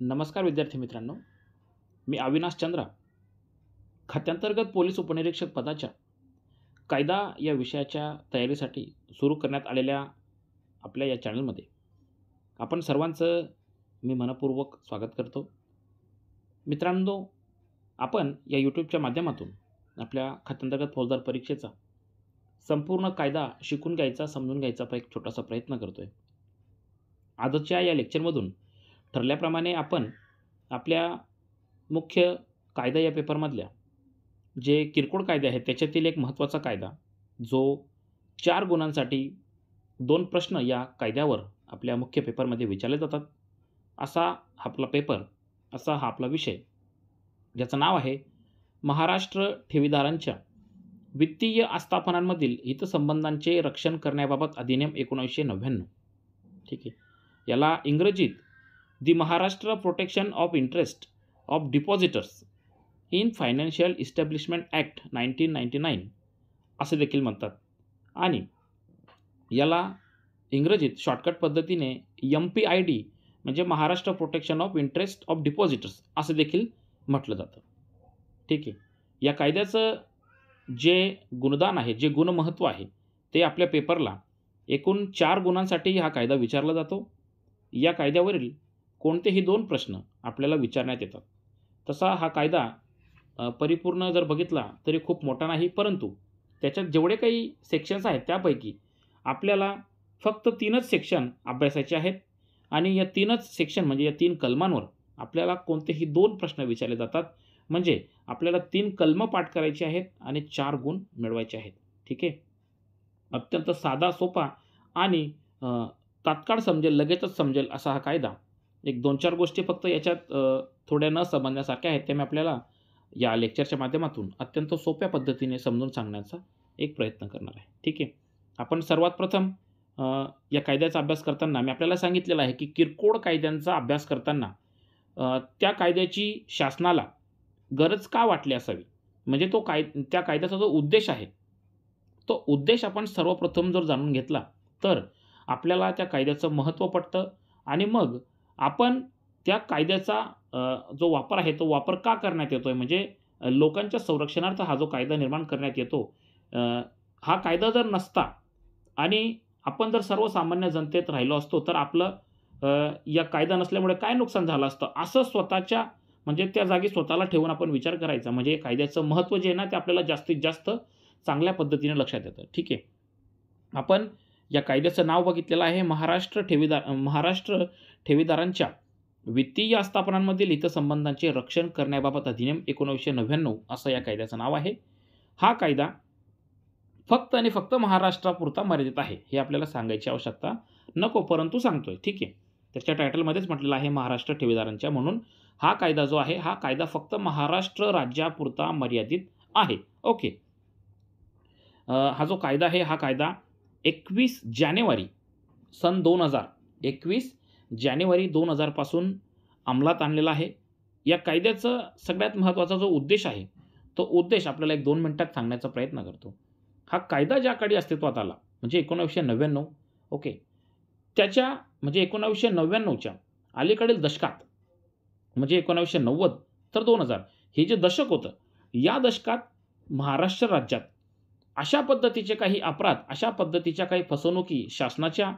नमस्कार विद्यार्थी मित्रांनो मी अविनाश चंद्रा खात्यांतर्गत पोलीस उपनिरीक्षक पदाच्या कायदा या विषयाच्या तयारीसाठी सुरू करण्यात आलेल्या आपल्या या चॅनलमध्ये आपण सर्वांचं मी मनपूर्वक स्वागत करतो मित्रांनो आपण या यूट्यूबच्या माध्यमातून आपल्या खात्यांतर्गत फौजदार परीक्षेचा संपूर्ण कायदा शिकून घ्यायचा समजून घ्यायचा एक छोटासा प्रयत्न करतो आहे आजच्या या लेक्चरमधून ठरल्याप्रमाणे आपण आपल्या मुख्य कायदा या पेपरमधल्या जे किरकोळ कायदे आहेत त्याच्यातील एक महत्त्वाचा कायदा जो चार गुणांसाठी दोन प्रश्न या कायद्यावर आपल्या मुख्य पेपरमध्ये विचारले जातात असा आपला पेपर असा हा आपला विषय ज्याचं नाव आहे महाराष्ट्र ठेवीदारांच्या वित्तीय आस्थापनांमधील हितसंबंधांचे रक्षण करण्याबाबत अधिनियम एकोणीसशे नव्याण्णव ठीक आहे याला इंग्रजीत the Maharashtra protection of interest of depositors in financial establishment act nineteen ninety nine असे देखील म्हणतात आणि याला इंग्रजीत शॉर्टकट पद्धतीने यम पी आय डी म्हणजे Maharashtra protection of interest of depositors असं देखील म्हटलं जातं ठीक आहे या कायद्याचं जे गुणदान आहे जे गुणमहत्व आहे ते आपल्या पेपरला एकूण चार गुणांसाठी हा कायदा विचारला जातो या कायद्यावरील कोणतेही दोन प्रश्न आपल्याला विचारण्यात येतात तसा हा कायदा परिपूर्ण जर बघितला तरी खूप मोठा नाही परंतु त्याच्यात जेवढे काही सेक्शन्स आहेत त्यापैकी आपल्याला फक्त तीनच सेक्शन अभ्यासायचे आहेत आणि या तीनच सेक्शन म्हणजे या तीन कलमांवर आपल्याला कोणतेही दोन प्रश्न विचारले जातात म्हणजे आपल्याला तीन कलमं पाठ करायची आहेत आणि चार गुण मिळवायचे आहेत ठीक आहे अत्यंत साधा सोपा आणि तात्काळ समजेल लगेचच समजेल असा हा कायदा एक दोन चार गोष्टी फक्त याच्यात थोड्या न समजण्यासारख्या आहेत त्या मी आपल्याला या लेक्चरच्या माध्यमातून अत्यंत सोप्या पद्धतीने समजून सांगण्याचा एक प्रयत्न करणार आहे ठीक आहे आपण सर्वात प्रथम या कायद्याचा अभ्यास करताना मी आपल्याला सांगितलेलं आहे की किरकोळ कायद्यांचा अभ्यास करताना त्या कायद्याची शासनाला गरज का वाटली असावी म्हणजे तो काय त्या कायद्याचा जो उद्देश आहे तो उद्देश आपण सर्वप्रथम जर जाणून घेतला तर आपल्याला त्या कायद्याचं महत्त्व पटतं आणि मग आपण त्या कायद्याचा जो वापर आहे तो वापर का करण्यात येतो आहे म्हणजे लोकांच्या संरक्षणार्थ हा जो कायदा निर्माण करण्यात येतो हा कायदा जर नसता आणि आपण जर सर्वसामान्य जनतेत राहिलो असतो तर आपलं या कायदा नसल्यामुळे काय नुकसान झालं असतं असं स्वतःच्या म्हणजे त्या जागी स्वतःला ठेवून आपण विचार करायचा म्हणजे कायद्याचं महत्त्व जे आहे ना ते आपल्याला जास्तीत जास्त चांगल्या पद्धतीने लक्षात येतं ठीक आहे आपण या कायद्याचं नाव बघितलेलं आहे महाराष्ट्र ठेवीदार महाराष्ट्र ठेवीदारांच्या वित्तीय आस्थापनांमधील हितसंबंधांचे रक्षण करण्याबाबत अधिनियम एकोणीसशे नव्याण्णव असं या कायद्याचं नाव आहे हा कायदा फक्त आणि फक्त महाराष्ट्रापुरता मर्यादित आहे हे आपल्याला सांगायची आवश्यकता नको परंतु सांगतोय ठीक आहे त्याच्या टायटलमध्येच म्हटलेलं आहे महाराष्ट्र ठेवीदारांच्या म्हणून हा कायदा जो आहे हा कायदा फक्त महाराष्ट्र राज्यापुरता मर्यादित आहे ओके हा जो कायदा आहे हा कायदा एकवीस जानेवारी सन दोन हजार एकवीस जानेवारी दोन हजारपासून अंमलात आणलेला आहे या कायद्याचं सगळ्यात महत्त्वाचा जो उद्देश आहे तो उद्देश आपल्याला एक दोन मिनटात सांगण्याचा प्रयत्न करतो हा कायदा ज्या काळी अस्तित्वात आला म्हणजे एकोणावीसशे नव्याण्णव ओके त्याच्या म्हणजे एकोणावीसशे नव्याण्णवच्या अलीकडील दशकात म्हणजे एकोणावीसशे नव्वद तर दोन हजार हे जे दशक होतं या दशकात महाराष्ट्र राज्यात अशा पद्धतीचे काही अपराध अशा पद्धतीच्या काही फसवणुकी शासनाच्या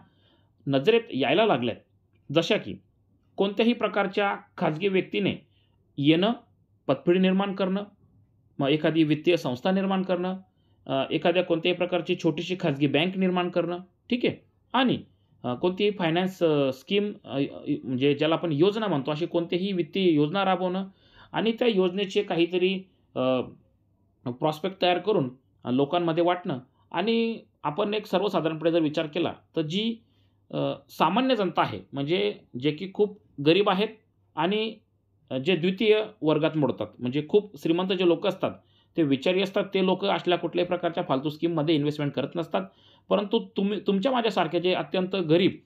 नजरेत यायला लागल्यात जशा की कोणत्याही प्रकारच्या खाजगी व्यक्तीने येणं पतपिढी निर्माण करणं मग एखादी वित्तीय संस्था निर्माण करणं एखाद्या कोणत्याही प्रकारची छोटीशी खाजगी बँक निर्माण करणं ठीक आहे आणि कोणतीही फायनान्स स्कीम म्हणजे ज्याला आपण योजना म्हणतो अशी कोणतीही वित्तीय योजना राबवणं आणि त्या योजनेचे काहीतरी प्रॉस्पेक्ट तयार करून लोकांमध्ये वाटणं आणि आपण एक सर्वसाधारणपणे जर विचार केला तर जी सामान्य जनता आहे म्हणजे जे की खूप गरीब आहेत आणि जे द्वितीय वर्गात मोडतात म्हणजे खूप श्रीमंत जे लोक असतात ते विचारी असतात ते लोक असल्या कुठल्याही प्रकारच्या फालतू स्कीममध्ये इन्व्हेस्टमेंट करत नसतात परंतु तुम्ही तुमच्या माझ्यासारखे जे अत्यंत गरीब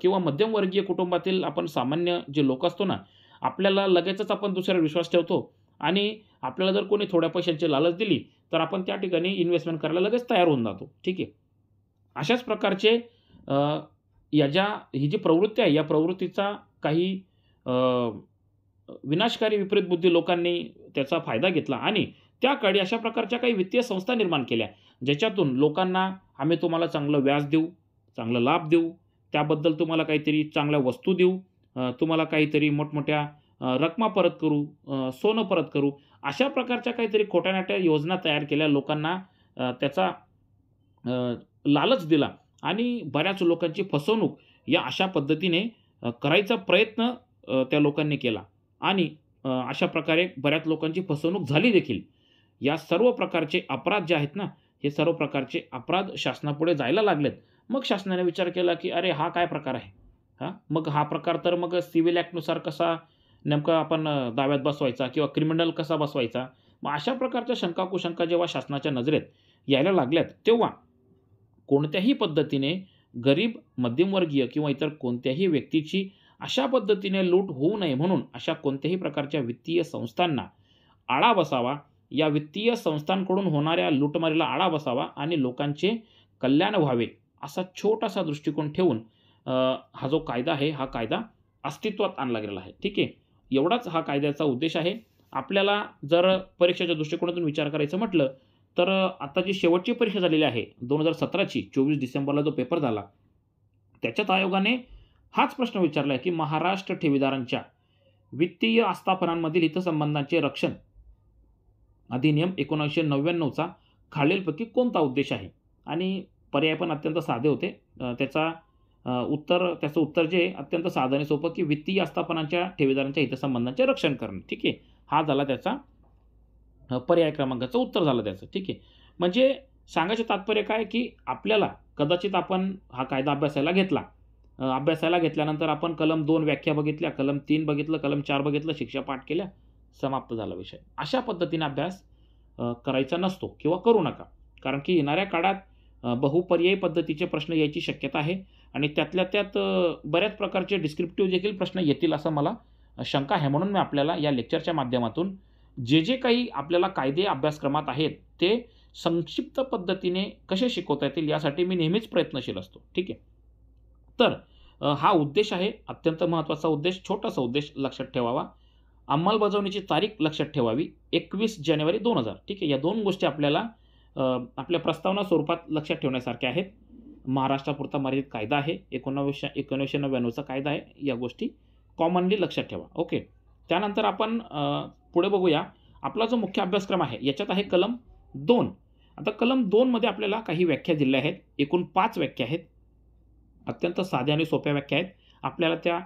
किंवा मध्यमवर्गीय कुटुंबातील आपण सामान्य जे लोक असतो ना आपल्याला लगेचच आपण दुसऱ्यावर विश्वास ठेवतो आणि आपल्याला जर कोणी थोड्या पैशांची लालच दिली तर आपण त्या ठिकाणी इन्व्हेस्टमेंट करायला लगेच तयार होऊन जातो ठीक आहे अशाच प्रकारचे या ज्या ही जी प्रवृत्ती आहे या प्रवृत्तीचा काही विनाशकारी विपरीत बुद्धी लोकांनी त्याचा फायदा घेतला आणि त्याकडे अशा प्रकारच्या काही वित्तीय संस्था निर्माण केल्या ज्याच्यातून लोकांना आम्ही तुम्हाला चांगलं व्याज देऊ चांगला लाभ देऊ त्याबद्दल तुम्हाला काहीतरी चांगल्या वस्तू देऊ तुम्हाला काहीतरी मोठमोठ्या रकमा परत करू सोनं परत करू अशा प्रकारच्या काहीतरी खोट्या नाट्या योजना तयार केल्या लोकांना त्याचा लालच दिला आणि बऱ्याच लोकांची फसवणूक या अशा पद्धतीने करायचा प्रयत्न त्या लोकांनी केला आणि अशा प्रकारे बऱ्याच लोकांची फसवणूक झाली देखील या सर्व प्रकारचे अपराध जे आहेत ना हे सर्व प्रकारचे अपराध शासनापुढे जायला लागलेत मग शासनाने विचार केला की अरे हा काय प्रकार आहे हां मग हा प्रकार तर मग सिव्हिल ॲक्टनुसार कसा नेमकं आपण दाव्यात बसवायचा किंवा क्रिमिनल कसा बसवायचा मग अशा प्रकारच्या शंकाकुशंका जेव्हा शासनाच्या नजरेत यायला लागल्यात तेव्हा कोणत्याही पद्धतीने गरीब मध्यमवर्गीय किंवा इतर कोणत्याही व्यक्तीची अशा पद्धतीने लूट होऊ नये म्हणून अशा कोणत्याही प्रकारच्या वित्तीय संस्थांना आळा बसावा या वित्तीय संस्थांकडून होणाऱ्या लुटमारीला आळा बसावा आणि लोकांचे कल्याण व्हावे असा छोटासा दृष्टिकोन ठेवून हा जो कायदा आहे हा कायदा अस्तित्वात आणला गेलेला आहे ठीक आहे एवढाच हा कायद्याचा उद्देश आहे आपल्याला जर परीक्षेच्या दृष्टिकोनातून विचार करायचं म्हटलं तर आता जी शेवटची परीक्षा झालेली आहे दोन हजार सतराची चोवीस डिसेंबरला जो पेपर झाला त्याच्यात आयोगाने हाच प्रश्न विचारला आहे की महाराष्ट्र ठेवीदारांच्या वित्तीय आस्थापनांमधील हितसंबंधांचे रक्षण अधिनियम एकोणीसशे नव्याण्णवचा खालीलपैकी कोणता उद्देश आहे आणि पर्याय पण अत्यंत साधे होते त्याचा उत्तर त्याचं उत्तर जे अत्यंत साधने सोपं की वित्तीय आस्थापनांच्या ठेवीदारांच्या हितसंबंधांचे रक्षण करणे ठीक आहे हा झाला त्याचा पर्याय क्रमांकाचं उत्तर झालं त्याचं ठीक आहे म्हणजे सांगायचं तात्पर्य काय की आपल्याला कदाचित आपण हा कायदा अभ्यासायला घेतला अभ्यासायला घेतल्यानंतर आपण कलम दोन व्याख्या बघितल्या कलम तीन बघितलं कलम चार बघितलं शिक्षा पाठ केल्या समाप्त झाला विषय अशा पद्धतीने अभ्यास करायचा नसतो किंवा करू नका कारण की येणाऱ्या काळात बहुपर्यायी पद्धतीचे प्रश्न यायची शक्यता आहे आणि त्यातल्या त्यात बऱ्याच प्रकारचे डिस्क्रिप्टिव्ह देखील प्रश्न येतील असं मला शंका आहे म्हणून मी आपल्याला या लेक्चरच्या माध्यमातून जे जे काही आपल्याला कायदे अभ्यासक्रमात आहेत ते संक्षिप्त पद्धतीने कसे शिकवता येतील यासाठी मी नेहमीच प्रयत्नशील असतो ठीक आहे तर हा उद्देश आहे अत्यंत महत्त्वाचा उद्देश छोटासा उद्देश लक्षात ठेवावा अंमलबजावणीची तारीख लक्षात ठेवावी एकवीस जानेवारी दोन हजार ठीक आहे या दोन गोष्टी आपल्याला आपल्या प्रस्तावना स्वरूपात लक्षात ठेवण्यासारख्या आहेत महाराष्ट्रापुरता मर्यादित कायदा आहे एकोणावीसशे एकोणीसशे नव्याण्णवचा कायदा आहे या गोष्टी कॉमनली लक्षात ठेवा ओके त्यानंतर आपण पुढे बघूया आपला जो मुख्य अभ्यासक्रम आहे याच्यात आहे कलम दोन आता कलम दोनमध्ये आपल्याला काही व्याख्या दिल्या आहेत एकूण पाच व्याख्या आहेत अत्यंत साध्या आणि सोप्या व्याख्या आहेत आपल्याला त्या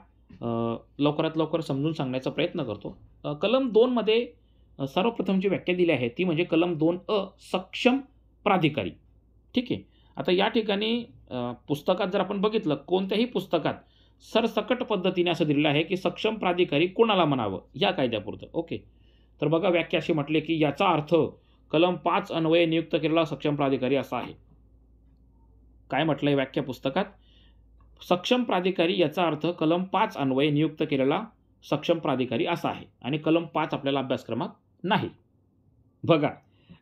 लवकरात लवकर समजून सांगण्याचा प्रयत्न करतो कलम दोनमध्ये सर्वप्रथम जी व्याख्या दिली आहे ती म्हणजे कलम दोन अ सक्षम प्राधिकारी ठीक आहे आता या ठिकाणी पुस्तकात जर आपण बघितलं कोणत्याही पुस्तकात सरसकट पद्धतीने असं दिलेलं आहे की सक्षम प्राधिकारी कोणाला म्हणावं या कायद्यापुरतं ओके तर बघा व्याख्या अशी म्हटले की याचा अर्थ कलम पाच अन्वये नियुक्त केलेला सक्षम प्राधिकारी असा आहे काय म्हटलं आहे व्याख्या पुस्तकात सक्षम प्राधिकारी याचा अर्थ कलम पाच अन्वये नियुक्त केलेला सक्षम प्राधिकारी असा आहे आणि कलम पाच आपल्याला अभ्यासक्रमात नाही बघा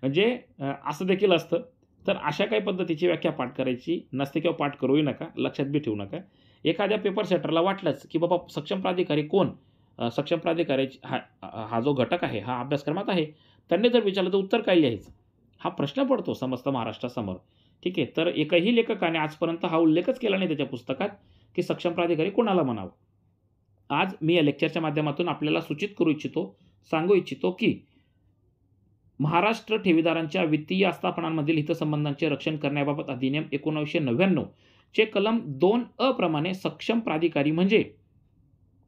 म्हणजे असं देखील असतं तर अशा काही पद्धतीची व्याख्या पाठ करायची नसते किंवा पाठ करूही नका लक्षात बी ठेवू नका एखाद्या पेपर सेटरला वाटलंच की बाबा सक्षम प्राधिकारी कोण सक्षम प्राधिकाऱ्याची हा हा जो घटक आहे हा अभ्यासक्रमात आहे त्यांनी जर विचारलं तर उत्तर काय लिहायचं हा प्रश्न पडतो समस्त महाराष्ट्रासमोर ठीक आहे तर एकही लेखकाने आजपर्यंत हा उल्लेखच केला नाही त्याच्या पुस्तकात की सक्षम प्राधिकारी कोणाला म्हणावं आज मी या लेक्चरच्या माध्यमातून आपल्याला सूचित करू इच्छितो सांगू इच्छितो की महाराष्ट्र ठेवीदारांच्या वित्तीय आस्थापनांमधील हितसंबंधांचे रक्षण करण्याबाबत अधिनियम एकोणावीसशे नव्याण्णव चे कलम दोन अ प्रमाणे सक्षम प्राधिकारी म्हणजे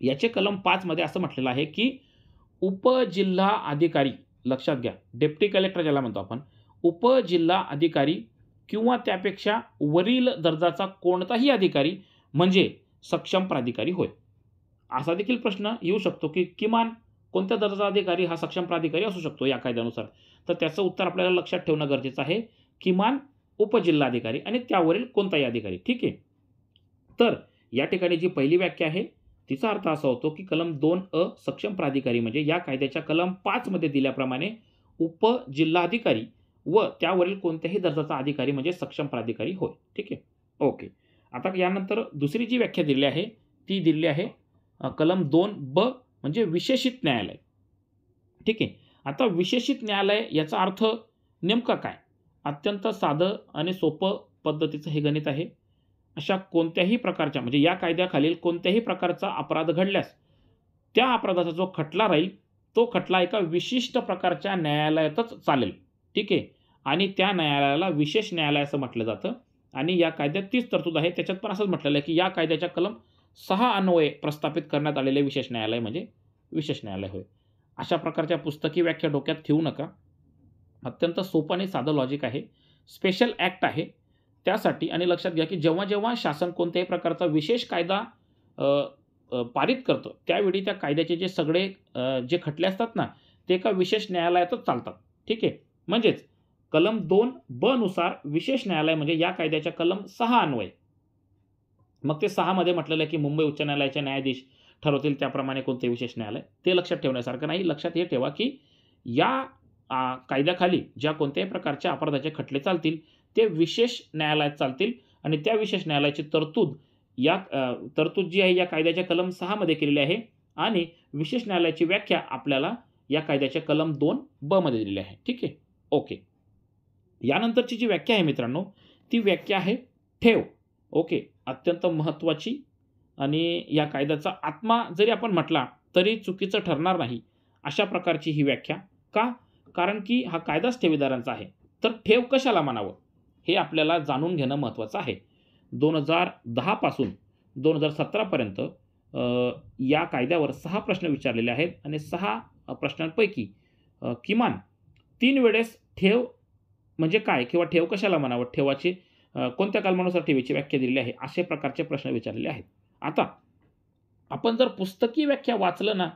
याचे कलम पाचमध्ये असं म्हटलेलं आहे की उपजिल्हा अधिकारी लक्षात घ्या डेप्टी कलेक्टर ज्याला म्हणतो आपण उपजिल्हा अधिकारी किंवा त्यापेक्षा वरील दर्जाचा कोणताही अधिकारी म्हणजे सक्षम प्राधिकारी होय असा देखील प्रश्न येऊ शकतो की किमान कोणत्या दर्जाचा अधिकारी हा सक्षम प्राधिकारी असू शकतो या कायद्यानुसार तर त्याचं उत्तर आपल्याला लक्षात ठेवणं गरजेचं आहे किमान उपजिल्हाधिकारी आणि त्यावरील कोणताही अधिकारी ठीक आहे तर या ठिकाणी जी पहिली व्याख्या आहे तिचा अर्थ असा होतो की कलम दोन अ सक्षम प्राधिकारी म्हणजे या कायद्याच्या कलम पाचमध्ये दिल्याप्रमाणे उपजिल्हाधिकारी व त्यावरील कोणत्याही दर्जाचा अधिकारी म्हणजे सक्षम प्राधिकारी होय ठीक आहे ओके आता यानंतर दुसरी जी व्याख्या दिली आहे ती दिली आहे कलम दोन ब म्हणजे विशेषित न्यायालय ठीक आहे आता विशेषित न्यायालय याचा अर्थ नेमका काय अत्यंत साधं आणि सोपं पद्धतीचं हे गणित आहे अशा कोणत्याही प्रकारच्या म्हणजे या कायद्याखालील कोणत्याही प्रकारचा अपराध घडल्यास त्या अपराधाचा जो खटला राहील तो खटला एका विशिष्ट प्रकारच्या न्यायालयातच चालेल ठीक आहे आणि त्या न्यायालयाला विशेष न्यायालय असं म्हटलं जातं आणि या कायद्यात तीच तरतूद आहे त्याच्यात पण असंच म्हटलेलं आहे की या कायद्याच्या कलम सहा अन्वये प्रस्थापित करण्यात आलेले विशेष न्यायालय म्हणजे विशेष न्यायालय होय अशा प्रकारच्या पुस्तकी व्याख्या डोक्यात ठेवू नका अत्यंत सोपं आणि साधं लॉजिक आहे स्पेशल ॲक्ट आहे त्यासाठी आणि लक्षात घ्या की जेव्हा जेव्हा शासन कोणत्याही प्रकारचा विशेष कायदा पारित करतं त्यावेळी त्या कायद्याचे जे सगळे जे खटले असतात ना ते एका विशेष न्यायालयातच चालतात ठीक आहे म्हणजेच कलम दोन ब नुसार विशेष न्यायालय म्हणजे या कायद्याच्या कलम सहा अन्वये मग ते सहामध्ये म्हटलेलं आहे की मुंबई उच्च न्यायालयाचे न्यायाधीश ठरवतील त्याप्रमाणे कोणते विशेष न्यायालय ते लक्षात ठेवण्यासारखं नाही लक्षात हे ठेवा की या कायद्याखाली ज्या कोणत्याही प्रकारच्या अपराधाचे खटले चालतील ते विशेष न्यायालयात चालतील आणि त्या विशेष न्यायालयाची तरतूद या तरतूद जी आहे या कायद्याच्या कलम सहामध्ये केलेली आहे आणि विशेष न्यायालयाची व्याख्या आपल्याला या कायद्याच्या कलम दोन बमध्ये दिलेली आहे ठीक आहे ओके यानंतरची जी व्याख्या आहे मित्रांनो ती व्याख्या आहे ठेव ओके अत्यंत महत्त्वाची आणि या कायद्याचा आत्मा जरी आपण म्हटला तरी चुकीचं ठरणार नाही अशा प्रकारची ही व्याख्या का कारण की हा कायदाच ठेवीदारांचा आहे तर ठेव कशाला म्हणावं हे आपल्याला जाणून घेणं महत्त्वाचं आहे दोन हजार दहापासून दोन हजार सतरापर्यंत या कायद्यावर सहा प्रश्न विचारलेले आहेत आणि सहा प्रश्नांपैकी किमान तीन वेळेस ठेव म्हणजे काय किंवा ठेव कशाला म्हणावं ठेवाचे कोणत्या कालमानुसार ठेवीची व्याख्या दिलेली आहे असे प्रकारचे प्रश्न विचारलेले आहेत आता आपण जर पुस्तकी व्याख्या वाचलं ना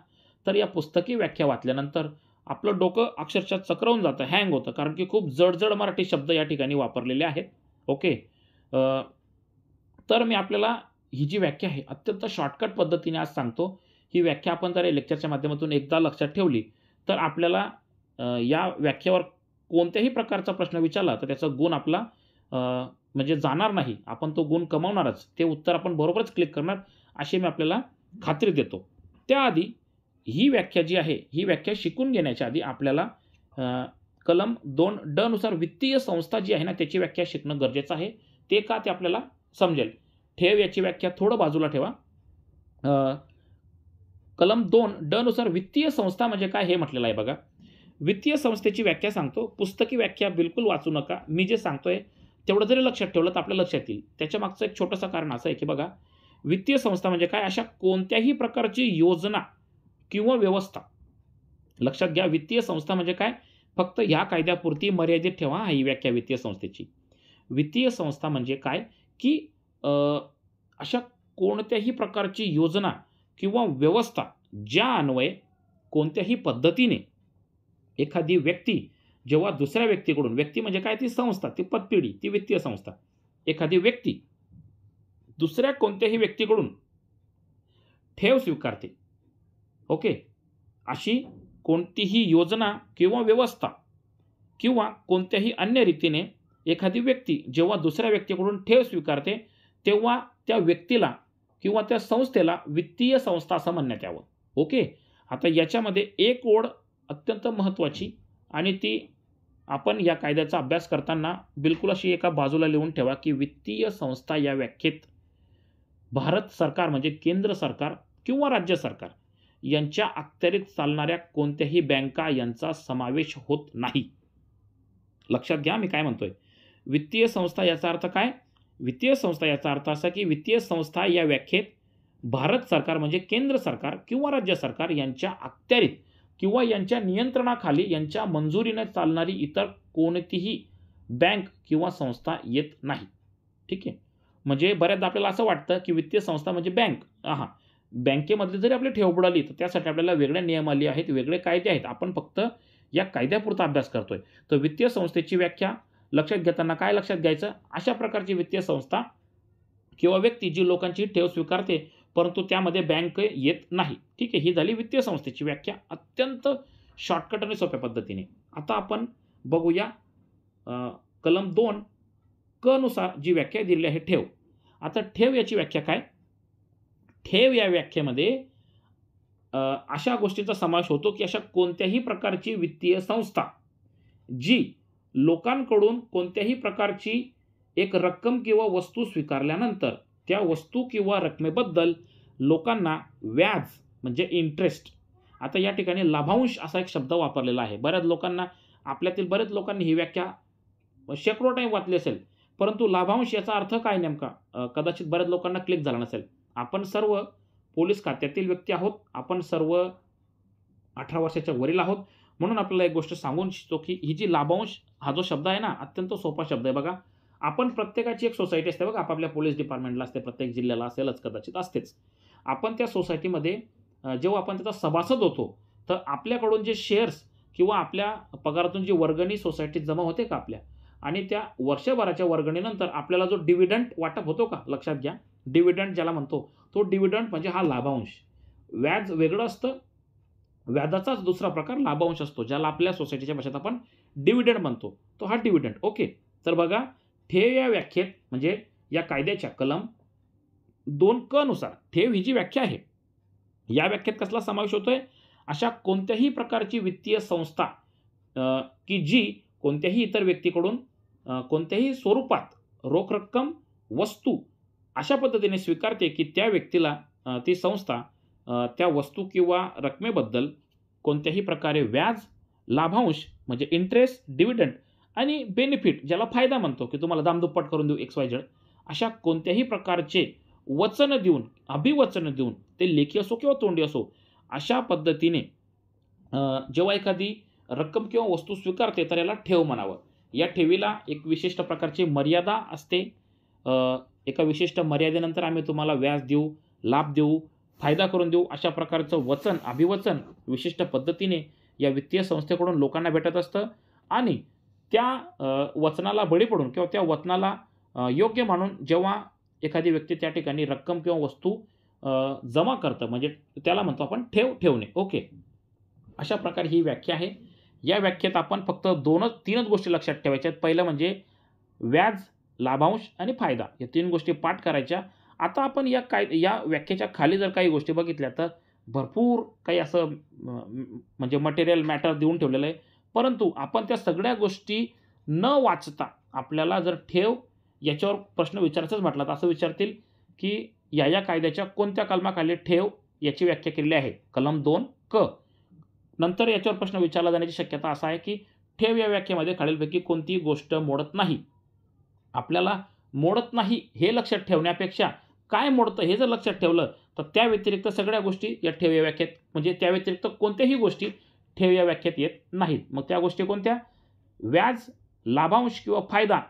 तर या पुस्तकी व्याख्या वाचल्यानंतर आपलं डोकं अक्षरशः चक्रवून जातं हँग होतं कारण की खूप जडजड मराठी शब्द या ठिकाणी वापरलेले आहेत ओके तर मी आपल्याला ही जी व्याख्या आहे अत्यंत शॉर्टकट पद्धतीने आज सांगतो ही व्याख्या आपण जर या लेक्चरच्या माध्यमातून एकदा लक्षात ठेवली तर आपल्याला या व्याख्यावर कोणत्याही प्रकारचा प्रश्न विचारला तर त्याचा गुण आपला म्हणजे जाणार नाही आपण तो गुण कमावणारच ते उत्तर आपण बरोबरच क्लिक करणार अशी मी आपल्याला खात्री देतो त्याआधी ही व्याख्या जी आहे ही व्याख्या शिकून घेण्याच्या आधी आपल्याला कलम दोन डनुसार वित्तीय संस्था जी आहे ना त्याची व्याख्या शिकणं गरजेचं आहे ते का ते आपल्याला समजेल ठेव याची व्याख्या थोडं बाजूला ठेवा कलम दोन डनुसार वित्तीय संस्था म्हणजे काय हे म्हटलेलं आहे बघा वित्तीय संस्थेची व्याख्या सांगतो पुस्तकी व्याख्या बिलकुल वाचू नका मी जे सांगतोय तेवढं जरी लक्षात ठेवलं तर आपल्या लक्षात येईल त्याच्या मागचं एक छोटंसं कारण असं आहे की बघा वित्तीय संस्था म्हणजे काय अशा कोणत्याही प्रकारची योजना किंवा व्यवस्था लक्षात घ्या वित्तीय संस्था म्हणजे काय फक्त ह्या कायद्यापुरती मर्यादित ठेवा ही व्याख्या वित्तीय संस्थेची वित्तीय संस्था म्हणजे काय की अशा कोणत्याही प्रकारची योजना किंवा व्यवस्था ज्या अन्वये कोणत्याही पद्धतीने एखादी व्यक्ती जेव्हा दुसऱ्या व्यक्तीकडून व्यक्ती म्हणजे काय ती संस्था ती पतपिढी ती वित्तीय संस्था एखादी व्यक्ती दुसऱ्या कोणत्याही व्यक्तीकडून ठेव स्वीकारते ओके अशी कोणतीही योजना किंवा व्यवस्था किंवा कोणत्याही अन्य रीतीने एखादी व्यक्ती जेव्हा दुसऱ्या व्यक्तीकडून ठेव स्वीकारते तेव्हा त्या व्यक्तीला किंवा त्या संस्थेला वित्तीय संस्था असं म्हणण्यात यावं ओके आता याच्यामध्ये एक ओढ अत्यंत महत्त्वाची आणि ती आपण या कायद्याचा अभ्यास करताना बिलकुल अशी एका बाजूला लिहून ठेवा की वित्तीय संस्था या व्याख्येत भारत सरकार म्हणजे केंद्र सरकार किंवा राज्य सरकार यांच्या अखत्यारीत चालणाऱ्या कोणत्याही बँका यांचा समावेश होत नाही लक्षात घ्या मी काय म्हणतोय वित्तीय संस्था याचा अर्थ काय वित्तीय संस्था याचा अर्थ असा की वित्तीय संस्था या व्याख्येत भारत सरकार म्हणजे केंद्र सरकार किंवा राज्य सरकार यांच्या अखत्यारीत किंवा यांच्या नियंत्रणाखाली यांच्या मंजुरीने चालणारी इतर कोणतीही बँक किंवा संस्था येत नाही ठीक आहे म्हणजे बऱ्याचदा आपल्याला असं वाटतं की वित्तीय संस्था म्हणजे बँक हां बँकेमध्ये जरी आपली ठेव बुडाली तर त्यासाठी आपल्याला वेगळ्या नियम आले आहेत वेगळे कायदे आहेत आपण फक्त या कायद्यापुरता अभ्यास करतोय तर वित्तीय संस्थेची व्याख्या लक्षात घेताना काय लक्षात घ्यायचं अशा प्रकारची वित्तीय संस्था किंवा व्यक्ती जी लोकांची ठेव स्वीकारते परंतु त्यामध्ये बँक येत नाही ठीक आहे ही झाली वित्तीय संस्थेची व्याख्या अत्यंत शॉर्टकट आणि सोप्या पद्धतीने आता आपण बघूया कलम दोन कनुसार जी व्याख्या दिलेली आहे ठेव आता ठेव याची व्याख्या काय ठेव या व्याख्येमध्ये अशा गोष्टीचा समावेश होतो की अशा कोणत्याही प्रकारची वित्तीय संस्था जी लोकांकडून कोणत्याही प्रकारची एक रक्कम किंवा वस्तू स्वीकारल्यानंतर त्या वस्तू किंवा रकमेबद्दल लोकांना व्याज म्हणजे इंटरेस्ट आता या ठिकाणी लाभांश असा एक शब्द वापरलेला आहे बऱ्याच लोकांना आपल्यातील बऱ्याच लोकांनी ही व्याख्या शेकडो टाईम वाचली असेल परंतु लाभांश याचा अर्थ काय नेमका कदाचित बऱ्याच लोकांना क्लिक झाला नसेल आपण सर्व पोलीस खात्यातील व्यक्ती आहोत आपण सर्व अठरा वर्षाच्या वरील आहोत म्हणून आपल्याला एक गोष्ट सांगून शिकतो की ही जी लाभांश हा जो शब्द आहे ना अत्यंत सोपा शब्द आहे बघा आपण प्रत्येकाची एक सोसायटी असते बघा आपल्या पोलीस डिपार्टमेंटला असते प्रत्येक जिल्ह्याला असेलच कदाचित असतेच आपण त्या सोसायटीमध्ये जेव्हा आपण त्याचा सभासद होतो तर आपल्याकडून जे शेअर्स किंवा आपल्या पगारातून जी वर्गणी सोसायटीत जमा होते का आपल्या आणि त्या वर्षभराच्या वर्गणीनंतर आपल्याला जो डिव्हिडंट वाटप होतो का लक्षात घ्या डिव्हिडंट ज्याला म्हणतो तो डिव्हिडंट म्हणजे हा लाभांश व्याज वेगळं असतं व्याजाचाच दुसरा प्रकार लाभांश असतो ज्याला आपल्या सोसायटीच्या भाषेत आपण डिव्हिडंट म्हणतो तो हा डिव्हिडंट ओके तर बघा ठेव या व्याख्येत म्हणजे या कायद्याच्या कलम दोन क नुसार ठेव ही जी व्याख्या आहे या व्याख्येत कसला समावेश आहे अशा कोणत्याही प्रकारची वित्तीय संस्था की जी कोणत्याही इतर व्यक्तीकडून कोणत्याही स्वरूपात रोख रक्कम वस्तू अशा पद्धतीने स्वीकारते की त्या व्यक्तीला ती संस्था त्या वस्तू किंवा रकमेबद्दल कोणत्याही प्रकारे व्याज लाभांश म्हणजे इंटरेस्ट डिव्हिडंड आणि बेनिफिट ज्याला फायदा म्हणतो की तुम्हाला दामदुप्पट करून देऊ एक्स वाय झेड अशा कोणत्याही प्रकारचे वचन देऊन अभिवचन देऊन ते लेखी असो किंवा तोंडी असो अशा पद्धतीने जेव्हा एखादी रक्कम किंवा वस्तू स्वीकारते तर याला ठेव म्हणावं या ठेवीला एक विशिष्ट प्रकारची मर्यादा असते एका विशिष्ट मर्यादेनंतर आम्ही तुम्हाला व्याज देऊ लाभ देऊ फायदा करून देऊ अशा प्रकारचं वचन अभिवचन विशिष्ट पद्धतीने या वित्तीय संस्थेकडून लोकांना भेटत असतं आणि त्या वचनाला बळी पडून किंवा त्या वचनाला योग्य मानून जेव्हा एखादी व्यक्ती त्या ठिकाणी रक्कम किंवा वस्तू जमा करतं म्हणजे त्याला म्हणतो आपण ठेव ठेवणे ओके अशा प्रकारे ही व्याख्या आहे या व्याख्येत आपण फक्त दोनच तीनच गोष्टी लक्षात ठेवायच्या आहेत पहिलं म्हणजे व्याज लाभांश आणि फायदा या तीन गोष्टी पाठ करायच्या आता आपण या काय या व्याख्येच्या खाली जर काही गोष्टी बघितल्या तर भरपूर काही असं म्हणजे मटेरियल मॅटर देऊन ठेवलेलं आहे परंतु आपण त्या सगळ्या गोष्टी न वाचता आपल्याला जर ठेव याच्यावर प्रश्न विचारायचाच म्हटला तर असं विचारतील की या या कायद्याच्या कोणत्या कलमाखाली ठेव याची व्याख्या केलेली आहे कलम दोन क नंतर याच्यावर प्रश्न विचारला जाण्याची शक्यता असा आहे की ठेव या व्याख्येमध्ये खालीलपैकी कोणतीही गोष्ट मोडत नाही आपल्याला मोडत नाही हे लक्षात ठेवण्यापेक्षा काय मोडतं हे जर लक्षात ठेवलं तर त्या व्यतिरिक्त सगळ्या गोष्टी या ठेव या व्याख्यात म्हणजे त्या व्यतिरिक्त कोणत्याही गोष्टी ठेव या व्याख्यात येत नाहीत मग त्या गोष्टी कोणत्या व्याज लाभांश किंवा फायदा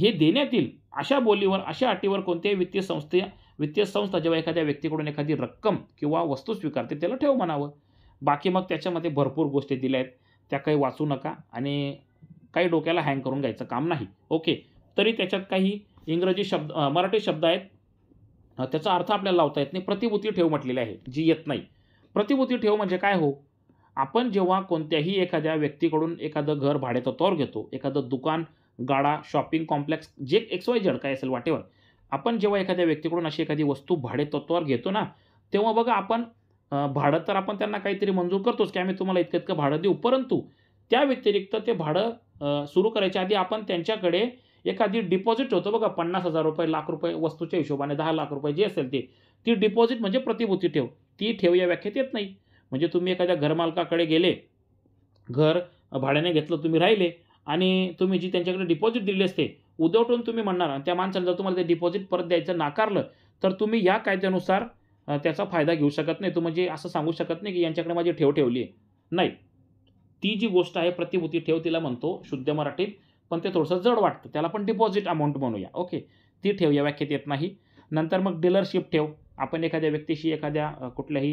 हे देण्यात येईल अशा बोलीवर अशा अटीवर कोणत्याही वित्तीय संस्थे वित्तीय संस्था जेव्हा एखाद्या व्यक्तीकडून एखादी रक्कम किंवा वस्तू स्वीकारते त्याला ठेव म्हणावं बाकी मग त्याच्यामध्ये भरपूर गोष्टी दिल्या आहेत त्या काही वाचू नका आणि काही डोक्याला हँग करून घ्यायचं काम नाही ओके तरी त्याच्यात काही इंग्रजी शब्द मराठी शब्द आहेत त्याचा अर्थ आपल्याला लावता येत नाही प्रतिभूती ठेव म्हटलेली आहे जी येत नाही प्रतिभूती ठेव म्हणजे काय हो आपण जेव्हा कोणत्याही एखाद्या व्यक्तीकडून एखादं घर भाडेतत्वावर घेतो एखादं दुकान गाडा शॉपिंग कॉम्प्लेक्स जे एक्स वाय झेड काय असेल वाटेवर आपण जेव्हा एखाद्या व्यक्तीकडून अशी एखादी वस्तू भाडेतत्वावर घेतो ना तेव्हा बघा आपण भाडं तर आपण त्यांना काहीतरी मंजूर करतोच की आम्ही तुम्हाला इतकं इतकं भाडं देऊ परंतु त्या व्यतिरिक्त ते भाडं सुरू करायच्या आधी आपण त्यांच्याकडे एखादी डिपॉझिट होतं बघा पन्नास हजार रुपये लाख रुपये वस्तूच्या हिशोबाने दहा लाख रुपये जे असेल ते ती डिपॉझिट म्हणजे प्रतिभूती ठेव ती ठेव या व्याख्यात येत नाही म्हणजे तुम्ही एखाद्या घरमालकाकडे गेले घर भाड्याने घेतलं तुम्ही राहिले आणि तुम्ही जी त्यांच्याकडे डिपॉझिट दिली असते उदवटून तुम्ही म्हणणार आणि त्या माणसाला जर तुम्हाला ते डिपॉझिट परत द्यायचं नाकारलं तर तुम्ही या कायद्यानुसार त्याचा फायदा घेऊ शकत नाही तू म्हणजे असं सांगू शकत नाही की यांच्याकडे माझी ठेव ठेवली आहे नाही ती जी गोष्ट आहे प्रतिभूती ठेव तिला म्हणतो शुद्ध मराठीत पण ते थोडंसं जड वाटतं त्याला पण डिपॉझिट अमाऊंट म्हणूया ओके ती ठेव या व्याख्यात येत नाही नंतर मग डीलरशिप ठेव आपण एखाद्या व्यक्तीशी एखाद्या कुठल्याही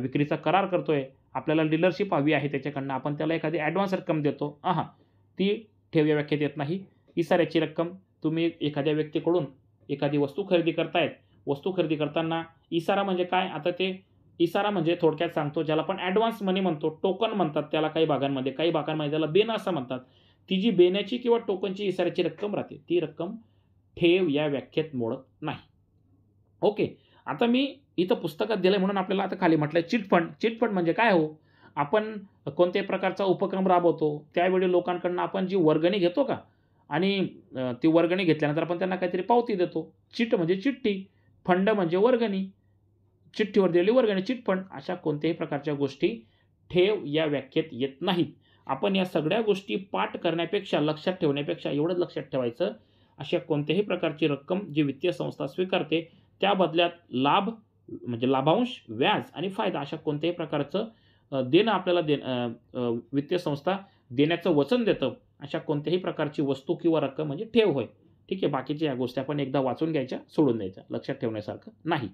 विक्रीचा करार करतो आहे आपल्याला डीलरशिप हवी आहे त्याच्याकडनं आपण त्याला एखादी ॲडव्हान्स रक्कम देतो हां ती ठेव या व्याख्यात येत नाही इसाऱ्याची रक्कम तुम्ही एखाद्या व्यक्तीकडून एखादी वस्तू खरेदी करतायत वस्तू खरेदी करताना इसारा म्हणजे काय आता ते इसारा म्हणजे थोडक्यात सांगतो ज्याला आपण ॲडव्हान्स मनी म्हणतो टोकन म्हणतात त्याला काही भागांमध्ये काही भागांमध्ये त्याला बेन असं म्हणतात ती जी बेण्याची किंवा टोकनची इशाऱ्याची रक्कम राहते ती रक्कम ठेव या व्याख्येत मोडत नाही ओके आता मी इथं पुस्तकात दिलं म्हणून आपल्याला आता खाली म्हटलं चिटफंड चिटफंड म्हणजे काय हो आपण कोणत्याही प्रकारचा उपक्रम राबवतो त्यावेळी लोकांकडनं आपण जी वर्गणी घेतो का आणि ती वर्गणी घेतल्यानंतर आपण त्यांना काहीतरी पावती देतो चिट म्हणजे चिठ्ठी फंड म्हणजे वर्गणी चिठ्ठीवर दिलेली वर्गणी चिटफंड अशा कोणत्याही प्रकारच्या गोष्टी ठेव या व्याख्येत येत नाहीत आपण या सगळ्या गोष्टी पाठ करण्यापेक्षा लक्षात ठेवण्यापेक्षा एवढंच लक्षात ठेवायचं अशा कोणत्याही प्रकारची रक्कम जी वित्तीय संस्था स्वीकारते त्या बदल्यात लाभ म्हणजे लाभांश व्याज आणि फायदा अशा कोणत्याही प्रकारचं देणं आपल्याला दे वित्तीय संस्था देण्याचं वचन देतं अशा कोणत्याही प्रकारची वस्तू किंवा रक्कम म्हणजे ठेव होय ठीक आहे बाकीच्या या गोष्टी आपण एकदा वाचून घ्यायच्या सोडून द्यायच्या लक्षात ठेवण्यासारखं नाही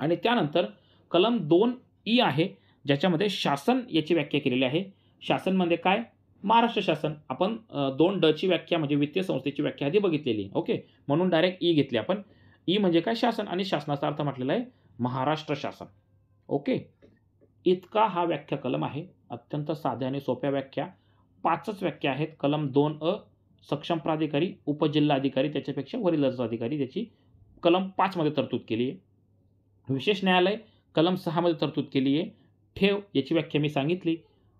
आणि त्यानंतर कलम दोन ई आहे ज्याच्यामध्ये शासन याची व्याख्या केलेली आहे शासन म्हणजे काय महाराष्ट्र शासन आपण दोन डची व्याख्या म्हणजे वित्तीय संस्थेची व्याख्या आधी बघितलेली ओके म्हणून डायरेक्ट ई e घेतली आपण ई e म्हणजे काय शासन आणि शासनाचा अर्थ म्हटलेला आहे महाराष्ट्र शासन ओके इतका हा व्याख्या कलम आहे अत्यंत साध्या आणि सोप्या व्याख्या पाचच व्याख्या आहेत कलम दोन अ सक्षम प्राधिकारी उपजिल्हाधिकारी त्याच्यापेक्षा वरील अधिकारी त्याची कलम पाचमध्ये तरतूद केली आहे विशेष न्यायालय कलम सहामध्ये तरतूद केली आहे ठेव याची व्याख्या मी सांगितली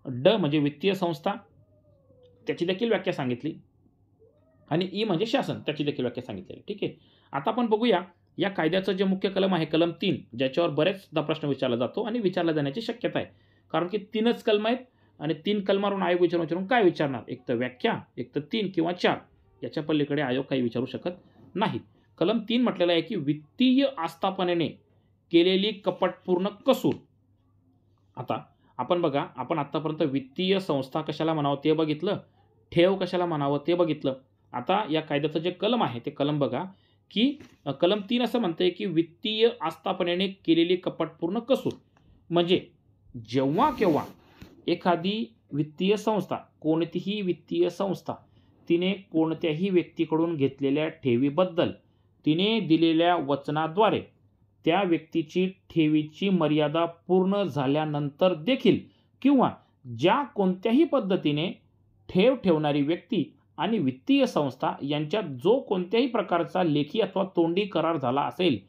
ड म्हणजे वित्तीय संस्था त्याची देखील व्याख्या सांगितली आणि ई म्हणजे शासन त्याची देखील व्याख्या सांगितलेली ठीक आहे आता आपण बघूया या कायद्याचं जे मुख्य कलम आहे कलम तीन ज्याच्यावर बरेचदा प्रश्न विचारला जातो आणि विचारला जाण्याची शक्यता आहे कारण की तीनच कलम आहेत आणि तीन कलमावरून आयोग विचारून विचारून काय विचारणार एक तर व्याख्या एक तर तीन किंवा चार याच्या पलीकडे आयोग काही विचारू शकत नाही कलम तीन म्हटलेलं आहे की वित्तीय आस्थापनेने केलेली कपटपूर्ण कसूर आता आपण बघा आपण आत्तापर्यंत वित्तीय संस्था कशाला म्हणावं ते बघितलं ठेव कशाला म्हणावं ते बघितलं आता या कायद्याचं जे कलम आहे ते कलम बघा की कलम तीन असं म्हणते की वित्तीय आस्थापनेने केलेली कपटपूर्ण कसूर म्हणजे जेव्हा केव्हा एखादी वित्तीय संस्था कोणतीही वित्तीय संस्था तिने कोणत्याही व्यक्तीकडून घेतलेल्या ठेवीबद्दल तिने दिलेल्या वचनाद्वारे त्या व्यक्तीची ठेवीची मर्यादा पूर्ण झाल्यानंतर देखील किंवा ज्या कोणत्याही पद्धतीने ठेव ठेवणारी व्यक्ती आणि वित्तीय संस्था यांच्यात जो कोणत्याही प्रकारचा लेखी अथवा तोंडी करार झाला असेल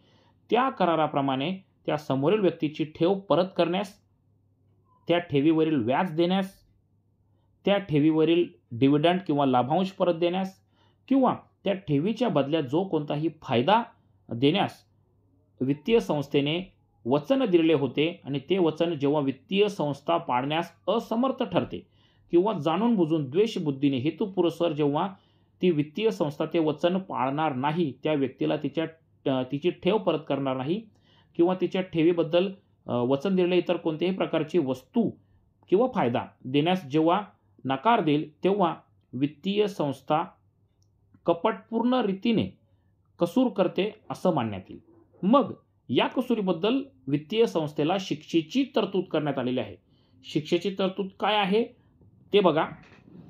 त्या कराराप्रमाणे त्या समोरील व्यक्तीची ठेव परत करण्यास त्या ठेवीवरील व्याज देण्यास त्या ठेवीवरील डिव्हिडंड किंवा लाभांश परत देण्यास किंवा त्या ठेवीच्या बदल्यात जो कोणताही फायदा देण्यास वित्तीय संस्थेने वचन दिलेले होते आणि ते वचन जेव्हा वित्तीय संस्था पाळण्यास असमर्थ ठरते किंवा जाणून बुजून द्वेषबुद्धीने हेतुपुरस्सर जेव्हा ती वित्तीय संस्था ते वचन पाळणार नाही त्या व्यक्तीला तिच्या तिची ठेव परत करणार नाही किंवा तिच्या ठेवीबद्दल वचन दिलेले इतर कोणत्याही प्रकारची वस्तू किंवा फायदा देण्यास जेव्हा नकार देईल तेव्हा वित्तीय संस्था कपटपूर्ण रीतीने कसूर करते असं मानण्यात येईल मग या कसुरीबद्दल वित्तीय संस्थेला शिक्षेची तरतूद करण्यात आलेली आहे शिक्षेची तरतूद काय आहे ते बघा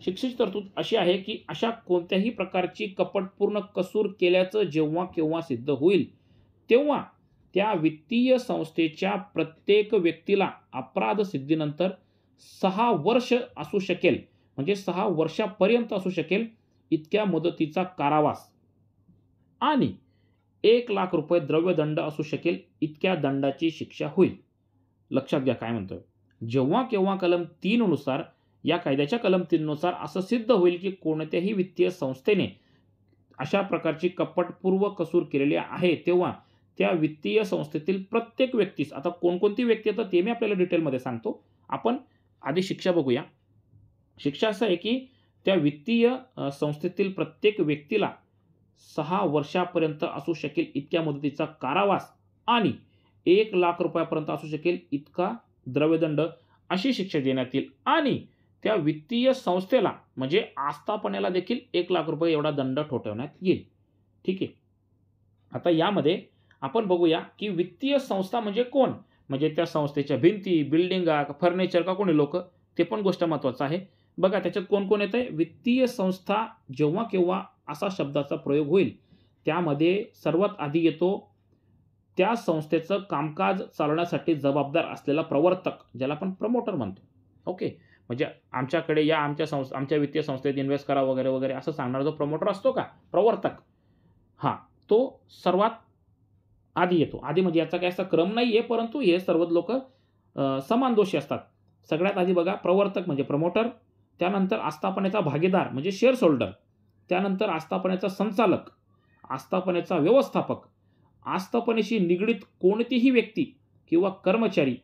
शिक्षेची तरतूद अशी आहे की अशा कोणत्याही प्रकारची कपटपूर्ण कसूर केल्याचं जेव्हा केव्हा सिद्ध होईल तेव्हा त्या वित्तीय संस्थेच्या प्रत्येक व्यक्तीला अपराध सिद्धीनंतर सहा वर्ष असू शकेल म्हणजे सहा वर्षापर्यंत असू शकेल इतक्या मुदतीचा कारावास आणि एक लाख रुपये द्रव्यदंड असू शकेल इतक्या दंडाची शिक्षा होईल लक्षात घ्या काय म्हणतोय जेव्हा केव्हा कलम तीननुसार या कायद्याच्या कलम तीननुसार असं सिद्ध होईल की कोणत्याही वित्तीय संस्थेने अशा प्रकारची कपटपूर्व कसूर केलेली आहे तेव्हा त्या वित्तीय संस्थेतील प्रत्येक व्यक्तीस आता कोणकोणती व्यक्ती येतं ते मी आपल्याला डिटेलमध्ये सांगतो आपण आधी शिक्षा बघूया शिक्षा असं आहे की त्या वित्तीय संस्थेतील प्रत्येक व्यक्तीला सहा वर्षापर्यंत असू शकेल इतक्या मुदतीचा कारावास आणि एक लाख रुपयापर्यंत असू शकेल इतका द्रव्यदंड अशी शिक्षा देण्यात येईल आणि त्या वित्तीय संस्थेला म्हणजे आस्थापनेला देखील एक लाख रुपये एवढा दंड ठोठवण्यात येईल ठीक आहे आता यामध्ये आपण बघूया की वित्तीय संस्था म्हणजे कोण म्हणजे त्या संस्थेच्या भिंती बिल्डिंग फर्निचर का कोणी लोक ते पण गोष्ट महत्त्वाचं आहे बघा त्याच्यात कोण कोण येत आहे वित्तीय संस्था जेव्हा केव्हा असा शब्दाचा प्रयोग होईल त्यामध्ये सर्वात आधी येतो त्या संस्थेचं कामकाज चालवण्यासाठी जबाबदार असलेला प्रवर्तक ज्याला आपण प्रमोटर म्हणतो ओके म्हणजे आमच्याकडे या आमच्या संस्था आमच्या वित्तीय संस्थेत इन्व्हेस्ट करा वगैरे वगैरे असं सांगणारा जो प्रमोटर असतो का प्रवर्तक हां तो सर्वात आधी येतो आधी म्हणजे याचा काही असा क्रम नाही आहे परंतु हे सर्व लोक समान दोषी असतात सगळ्यात आधी बघा प्रवर्तक म्हणजे प्रमोटर त्यानंतर आस्थापनेचा भागीदार म्हणजे शेअर होल्डर त्यानंतर आस्थापनेचा संचालक आस्थापनेचा व्यवस्थापक आस्थापनेशी निगडीत कोणतीही व्यक्ती किंवा कर्मचारी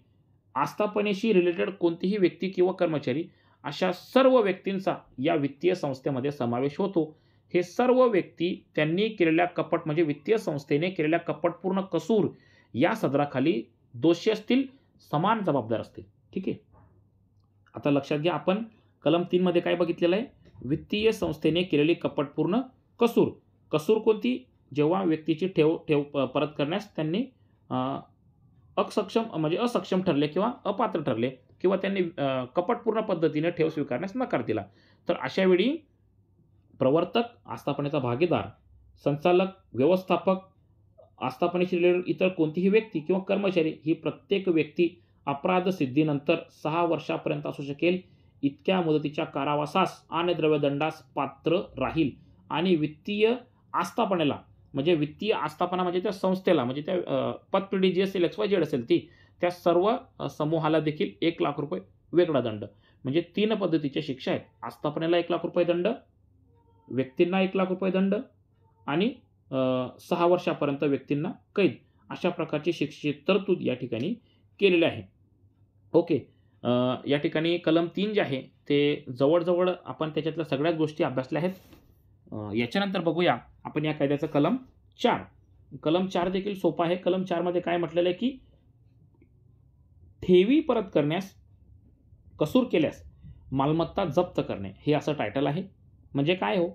आस्थापनेशी रिलेटेड कोणतीही व्यक्ती किंवा कर्मचारी अशा सर्व व्यक्तींचा या वित्तीय संस्थेमध्ये समावेश होतो हे सर्व व्यक्ती त्यांनी केलेल्या कपट म्हणजे वित्तीय संस्थेने केलेल्या कपटपूर्ण कसूर या सदराखाली दोषी असतील समान जबाबदार असतील ठीक आहे आता लक्षात घ्या आपण कलम तीनमध्ये काय बघितलेलं आहे वित्तीय संस्थेने केलेली कपटपूर्ण कसूर कसूर कोणती जेव्हा व्यक्तीची ठेव ठेव परत करण्यास त्यांनी असक्षम म्हणजे असक्षम ठरले किंवा अपात्र ठरले किंवा त्यांनी कपटपूर्ण पद्धतीने ठेव स्वीकारण्यास नकार दिला तर अशावेळी प्रवर्तक आस्थापनेचा भागीदार संचालक व्यवस्थापक आस्थापनेशी रिलेटेड इतर कोणतीही व्यक्ती किंवा कर्मचारी ही प्रत्येक व्यक्ती अपराध सिद्धीनंतर सहा वर्षापर्यंत असू शकेल इतक्या मुदतीच्या कारावासास आणि द्रव्यदंडास पात्र राहील आणि वित्तीय आस्थापनेला म्हणजे वित्तीय आस्थापना म्हणजे त्या संस्थेला म्हणजे त्या पतपिढी जी असेल एक्स वाय जेड असेल ती त्या सर्व समूहाला देखील एक लाख रुपये वेगळा दंड म्हणजे तीन पद्धतीच्या शिक्षा आहेत आस्थापनेला एक लाख रुपये दंड व्यक्तींना एक लाख रुपये दंड आणि सहा वर्षापर्यंत व्यक्तींना कैद अशा प्रकारची शिक्षेची तरतूद या ठिकाणी केलेली आहे ओके या ठिकाणी कलम तीन जे आहे ते जवळजवळ आपण त्याच्यातल्या सगळ्याच गोष्टी अभ्यासल्या आहेत याच्यानंतर बघूया आपण या कायद्याचं कलम चार कलम चार देखील सोपा आहे कलम चारमध्ये काय म्हटलेलं आहे की ठेवी परत करण्यास कसूर केल्यास मालमत्ता जप्त करणे हे असं टायटल आहे म्हणजे काय हो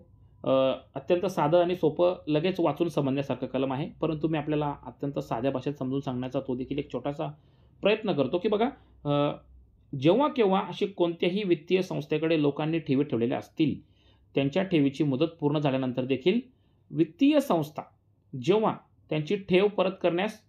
अत्यंत साधं आणि सोपं लगेच वाचून समजण्यासारखं कलम आहे परंतु मी आपल्याला अत्यंत साध्या भाषेत समजून सांगण्याचा तो देखील एक छोटासा प्रयत्न करतो की बघा जेव्हा केव्हा अशी कोणत्याही वित्तीय संस्थेकडे लोकांनी ठेवी ठेवलेल्या असतील त्यांच्या ठेवीची मुदत पूर्ण झाल्यानंतर देखील वित्तीय संस्था जेव्हा त्यांची ठेव परत करण्यास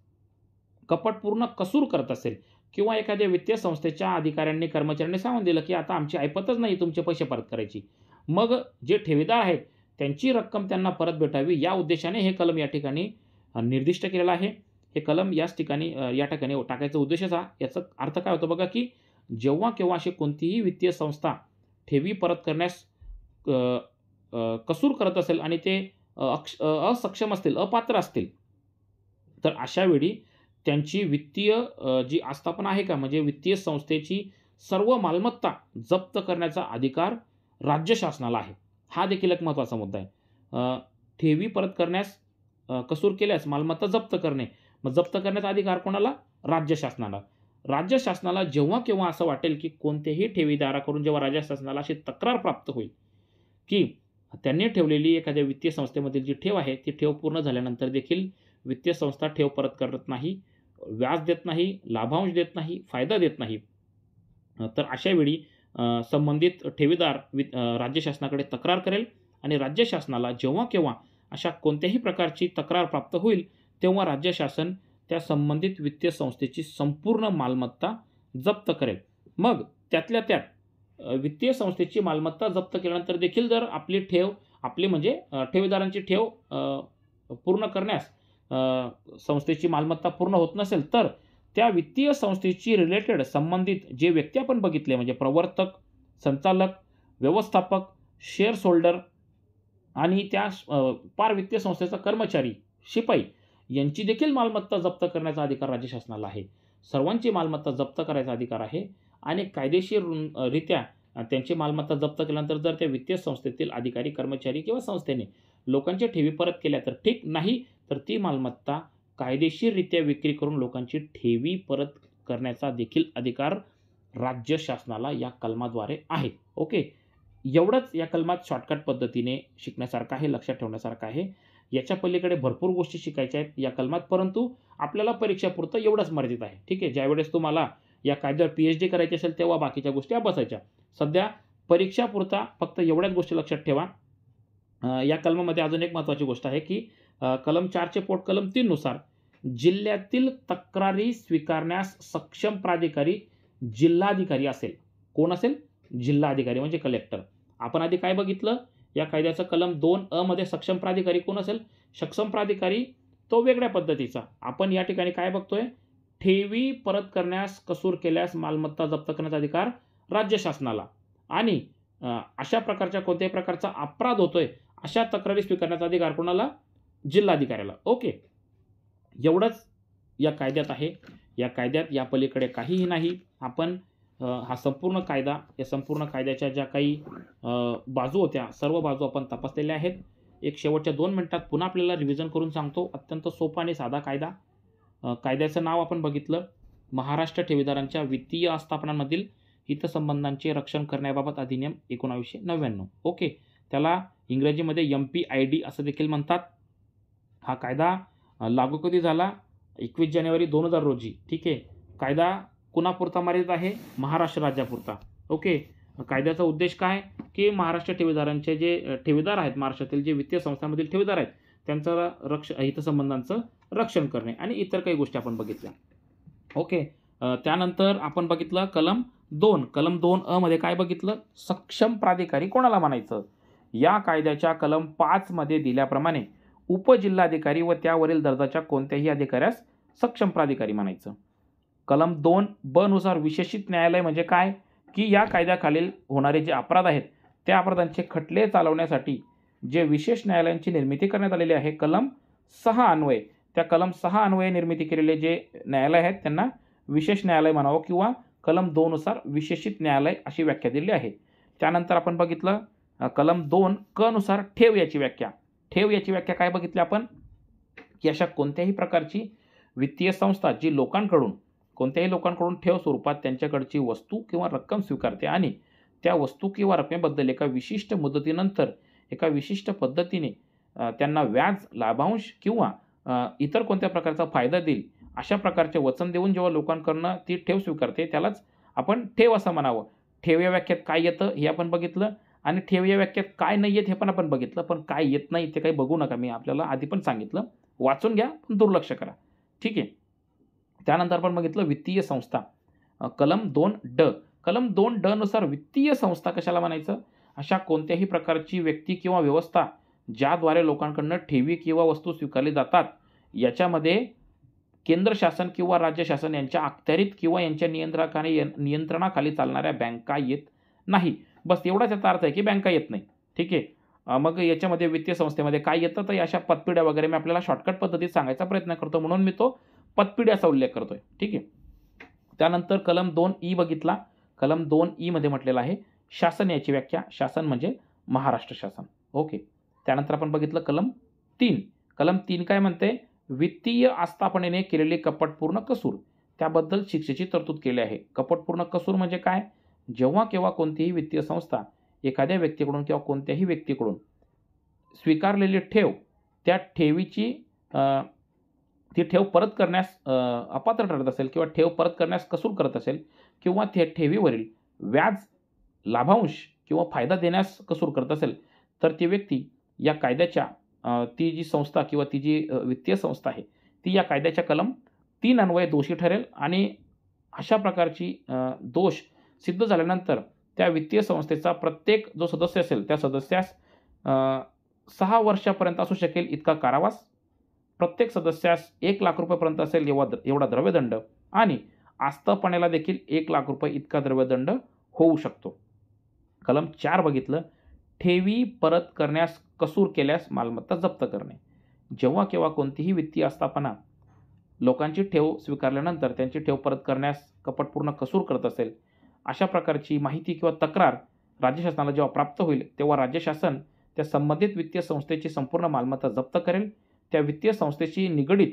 कपटपूर्ण कसूर करत असेल किंवा एखाद्या वित्तीय संस्थेच्या अधिकाऱ्यांनी कर्मचाऱ्यांनी सांगून दिलं की आता आमची ऐपतच नाही तुमचे पैसे परत करायची मग जे ठेवीदार आहेत त्यांची रक्कम त्यांना परत भेटावी या उद्देशाने हे कलम या ठिकाणी निर्दिष्ट केलेलं आहे हे कलम याच ठिकाणी या ठिकाणी टाकायचा उद्देशच हा याचा अर्थ काय होतो बघा की जेव्हा केव्हा अशी कोणतीही वित्तीय संस्था ठेवी परत करण्यास कसूर करत असेल आणि ते अक्ष असक्षम असतील अपात्र असतील तर अशा वेळी त्यांची वित्तीय जी आस्थापना आहे का म्हणजे वित्तीय संस्थेची सर्व मालमत्ता जप्त करण्याचा अधिकार राज्य शासनाला आहे हा देखील एक महत्त्वाचा मुद्दा आहे ठेवी परत करण्यास कसूर केल्यास मालमत्ता जप्त करणे मग जप्त करण्याचा अधिकार कोणाला राज्य शासनाला राज्य शासनाला जेव्हा केव्हा असं वाटेल की कोणत्याही ठेवीदाराकडून जेव्हा राज्य शासनाला अशी तक्रार प्राप्त होईल की त्यांनी ठेवलेली एखाद्या वित्तीय संस्थेमधील जी ठेव आहे ती ठेव पूर्ण झाल्यानंतर देखील वित्तीय संस्था ठेव परत करत नाही व्याज देत नाही लाभांश देत नाही फायदा देत नाही तर अशावेळी संबंधित ठेवीदार वि राज्य शासनाकडे तक्रार करेल आणि राज्य शासनाला जेव्हा केव्हा अशा कोणत्याही प्रकारची तक्रार प्राप्त होईल तेव्हा राज्य शासन त्या संबंधित वित्तीय संस्थेची संपूर्ण मालमत्ता जप्त करेल मग त्यातल्या त्यात वित्तीय संस्थेची मालमत्ता जप्त केल्यानंतर देखील जर आपली ठेव आपली म्हणजे ठेवीदारांची ठेव पूर्ण करण्यास संस्थेची मालमत्ता पूर्ण होत नसेल तर त्या वित्तीय संस्थेची रिलेटेड संबंधित जे व्यक्ती आपण बघितले म्हणजे प्रवर्तक संचालक व्यवस्थापक शेअर होल्डर आणि त्या पार वित्तीय संस्थेचा कर्मचारी शिपाई यांची देखील मालमत्ता जप्त करण्याचा अधिकार राज्य शासनाला आहे सर्वांची मालमत्ता जप्त करायचा अधिकार आहे आणि कायदेशीर रित्या त्यांची मालमत्ता जप्त केल्यानंतर जर त्या वित्तीय संस्थेतील अधिकारी कर्मचारी किंवा संस्थेने लोकांच्या ठेवी परत केल्या तर ठीक नाही तर ती मालमत्ता कायदेशीररित्या विक्री करून लोकांची ठेवी परत करण्याचा देखील अधिकार राज्य शासनाला या कलमाद्वारे आहे ओके एवढंच या कलमात शॉर्टकट पद्धतीने शिकण्यासारखं आहे लक्षात ठेवण्यासारखं आहे याच्या पलीकडे भरपूर गोष्टी शिकायच्या आहेत या कलमात परंतु आपल्याला परीक्षापुरतं एवढंच मर्यादित आहे ठीक आहे ज्यावेळेस तुम्हाला या कायद्यावर पी एच डी करायची असेल तेव्हा बाकीच्या गोष्टी अभ्यासायच्या सध्या परीक्षापुरता फक्त एवढ्याच गोष्टी लक्षात ठेवा या कलमामध्ये अजून एक महत्त्वाची गोष्ट आहे की कलम चारचे पोट कलम तीननुसार जिल्ह्यातील तक्रारी स्वीकारण्यास सक्षम प्राधिकारी जिल्हाधिकारी असेल कोण असेल जिल्हाधिकारी म्हणजे कलेक्टर आपण आधी काय बघितलं या कायद्याचं कलम दोन अ मध्ये सक्षम प्राधिकारी कोण असेल सक्षम प्राधिकारी तो वेगळ्या पद्धतीचा आपण या ठिकाणी काय बघतोय ठेवी परत करण्यास कसूर केल्यास मालमत्ता जप्त करण्याचा अधिकार राज्य शासनाला आणि अशा प्रकारच्या कोणत्याही प्रकारचा अपराध होतोय अशा तक्रारी स्वीकारण्याचा अधिकार कोणाला जिल्हाधिकाऱ्याला ओके एवढंच या कायद्यात आहे या कायद्यात या पलीकडे काहीही नाही आपण हा संपूर्ण कायदा या संपूर्ण कायद्याच्या ज्या काही बाजू होत्या सर्व बाजू आपण तपासलेल्या आहेत एक शेवटच्या दोन मिनटात पुन्हा आपल्याला रिव्हिजन करून सांगतो अत्यंत सोपा आणि साधा कायदा कायद्याचं नाव आपण बघितलं महाराष्ट्र ठेवीदारांच्या वित्तीय आस्थापनांमधील हितसंबंधांचे रक्षण करण्याबाबत अधिनियम एकोणावीसशे नव्याण्णव ओके त्याला इंग्रजीमध्ये यम पी आय डी असं देखील म्हणतात हा कायदा लागू कधी झाला एकवीस जानेवारी दोन हजार रोजी ठीक आहे कायदा कुणापुरता मर्यादित आहे महाराष्ट्र राज्यापुरता ओके कायद्याचा उद्देश काय की महाराष्ट्र ठेवीदारांचे जे ठेवीदार आहेत महाराष्ट्रातील जे वित्तीय संस्थांमधील ठेवीदार आहेत त्यांचं रक्ष हितसंबंधांचं रक्षण करणे आणि इतर काही गोष्टी आपण बघितल्या ओके त्यानंतर आपण बघितलं कलम दोन कलम दोन अ मध्ये काय बघितलं सक्षम प्राधिकारी कोणाला म्हणायचं या कायद्याच्या कलम पाचमध्ये दिल्याप्रमाणे उपजिल्हाधिकारी व त्यावरील दर्जाच्या कोणत्याही अधिकाऱ्यास सक्षम प्राधिकारी म्हणायचं कलम दोन बनुसार विशेषित न्यायालय म्हणजे काय की या कायद्याखालील होणारे जे अपराध आहेत त्या अपराधांचे खटले चालवण्यासाठी जे विशेष न्यायालयांची निर्मिती करण्यात आलेली आहे कलम सहा अन्वये त्या कलम सहा अन्वये निर्मिती केलेले जे न्यायालय आहेत त्यांना विशेष न्यायालय म्हणावं किंवा कलम दोननुसार विशेषित न्यायालय अशी व्याख्या दिली आहे त्यानंतर आपण बघितलं कलम दोन कनुसार ठेव याची व्याख्या ठेव याची व्याख्या काय बघितली आपण की अशा कोणत्याही प्रकारची वित्तीय संस्था जी लोकांकडून कोणत्याही लोकांकडून ठेव स्वरूपात त्यांच्याकडची वस्तू किंवा रक्कम स्वीकारते आणि त्या वस्तू किंवा रकमेबद्दल एका विशिष्ट मुदतीनंतर एका विशिष्ट पद्धतीने त्यांना व्याज लाभांश किंवा इतर कोणत्या प्रकारचा फायदा देईल अशा प्रकारचे वचन देऊन जेव्हा लोकांकडनं ती ठेव स्वीकारते त्यालाच आपण ठेव असं म्हणावं ठेव या व्याख्यात काय येतं हे आपण बघितलं आणि ठेव या व्याख्यात काय नाही येत हे पण आपण बघितलं पण काय येत नाही ते काही बघू नका मी आपल्याला आधी पण सांगितलं वाचून घ्या पण दुर्लक्ष करा ठीक आहे त्यानंतर आपण बघितलं वित्तीय संस्था कलम दोन ड कलम दोन ड नुसार वित्तीय संस्था कशाला म्हणायचं अशा कोणत्याही प्रकारची व्यक्ती किंवा व्यवस्था ज्याद्वारे लोकांकडनं ठेवी किंवा वस्तू स्वीकारली जातात याच्यामध्ये केंद्र शासन किंवा राज्य शासन यांच्या अखत्यारीत किंवा यांच्या नियंत्रकाने नियंत्रणाखाली चालणाऱ्या बँका येत नाही बस एवढाच याचा अर्थ आहे की बँका येत नाही ठीक आहे मग याच्यामध्ये वित्तीय संस्थेमध्ये काय येतं तर अशा पतपिड्या वगैरे मी आपल्याला शॉर्टकट पद्धतीत सांगायचा प्रयत्न करतो म्हणून मी तो पतपिढी असा उल्लेख करतोय ठीक आहे त्यानंतर कलम दोन ई बघितला कलम दोन मध्ये म्हटलेला आहे शासन याची व्याख्या शासन म्हणजे महाराष्ट्र शासन ओके त्यानंतर आपण बघितलं कलम तीन कलम तीन काय म्हणते वित्तीय आस्थापनेने केलेली कपटपूर्ण कसूर त्याबद्दल शिक्षेची तरतूद केली आहे कपटपूर्ण कसूर म्हणजे काय जेव्हा केव्हा कोणतीही वित्तीय संस्था एखाद्या व्यक्तीकडून किंवा कोणत्याही व्यक्तीकडून स्वीकारलेली ठेव त्या ठेवीची ती ठेव परत करण्यास अपात्र ठरत असेल किंवा ठेव परत करण्यास कसूर करत असेल किंवा त्या ठेवीवरील व्याज लाभांश किंवा फायदा देण्यास कसूर करत असेल तर ती व्यक्ती या कायद्याच्या ती जी संस्था किंवा ती जी वित्तीय संस्था आहे ती या कायद्याच्या कलम तीन अन्वये दोषी ठरेल आणि अशा प्रकारची दोष सिद्ध झाल्यानंतर त्या वित्तीय संस्थेचा प्रत्येक जो सदस्य असेल त्या सदस्यास सहा वर्षापर्यंत असू शकेल इतका कारावास प्रत्येक सदस्यास एक लाख रुपयेपर्यंत असेल एवढा एवढा द्रव्यदंड आणि आस्थापनेला देखील एक लाख रुपये इतका द्रव्यदंड होऊ शकतो कलम चार बघितलं ठेवी परत करण्यास कसूर केल्यास मालमत्ता जप्त करणे जेव्हा केव्हा कोणतीही वित्तीय आस्थापना लोकांची ठेव स्वीकारल्यानंतर त्यांची ठेव परत करण्यास कपटपूर्ण कसूर करत असेल अशा प्रकारची माहिती किंवा तक्रार राज्य शासनाला जेव्हा प्राप्त होईल तेव्हा राज्य शासन त्या संबंधित वित्तीय संस्थेची संपूर्ण मालमत्ता जप्त करेल त्या वित्तीय संस्थेशी निगडीत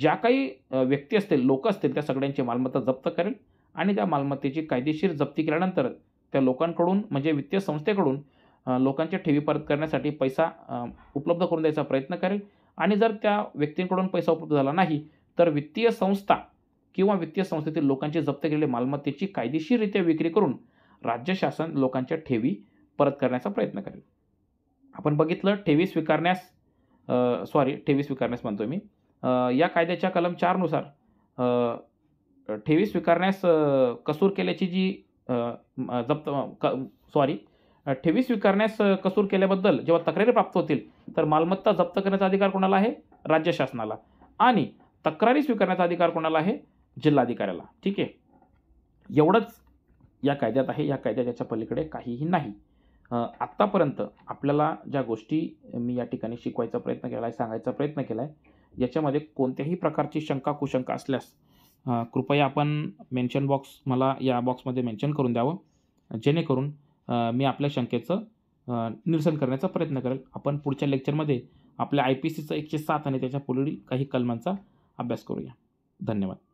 ज्या काही व्यक्ती असतील लोक असतील त्या सगळ्यांची मालमत्ता जप्त करेल आणि त्या मालमत्तेची कायदेशीर जप्ती केल्यानंतर त्या लोकांकडून म्हणजे वित्तीय संस्थेकडून लोकांच्या ठेवी परत करण्यासाठी पैसा उपलब्ध करून द्यायचा प्रयत्न करेल आणि जर त्या व्यक्तींकडून पैसा उपलब्ध झाला नाही तर वित्तीय संस्था किंवा वित्तीय संस्थेतील लोकांची जप्त केलेली मालमत्तेची कायदेशीररित्या विक्री करून राज्य शासन लोकांच्या ठेवी परत करण्याचा प्रयत्न करेल आपण बघितलं ठेवी स्वीकारण्यास सॉरी ठेवी स्वीकारण्यास म्हणतो मी या कायद्याच्या कलम चारनुसार ठेवी स्वीकारण्यास कसूर केल्याची जी जप्त क सॉरी ठेवी स्वीकारण्यास कसूर केल्याबद्दल जेव्हा तक्रारी प्राप्त होतील तर मालमत्ता जप्त करण्याचा अधिकार कोणाला आहे राज्य शासनाला आणि तक्रारी स्वीकारण्याचा अधिकार कोणाला आहे जिल्हाधिकाऱ्याला ठीक आहे एवढंच या कायद्यात आहे या कायद्याच्या पलीकडे काहीही नाही आत्तापर्यंत आपल्याला ज्या गोष्टी मी या ठिकाणी शिकवायचा प्रयत्न केला आहे सांगायचा प्रयत्न केला आहे याच्यामध्ये कोणत्याही प्रकारची शंका कुशंका असल्यास कृपया आपण मेन्शन बॉक्स मला या बॉक्समध्ये मेन्शन करून द्यावं जेणेकरून मी आपल्या शंकेचं निरसन करण्याचा प्रयत्न करेल आपण पुढच्या लेक्चरमध्ये आपल्या आय पी सीचं एकशे सात आणि त्याच्या पुढील काही कलमांचा अभ्यास करूया धन्यवाद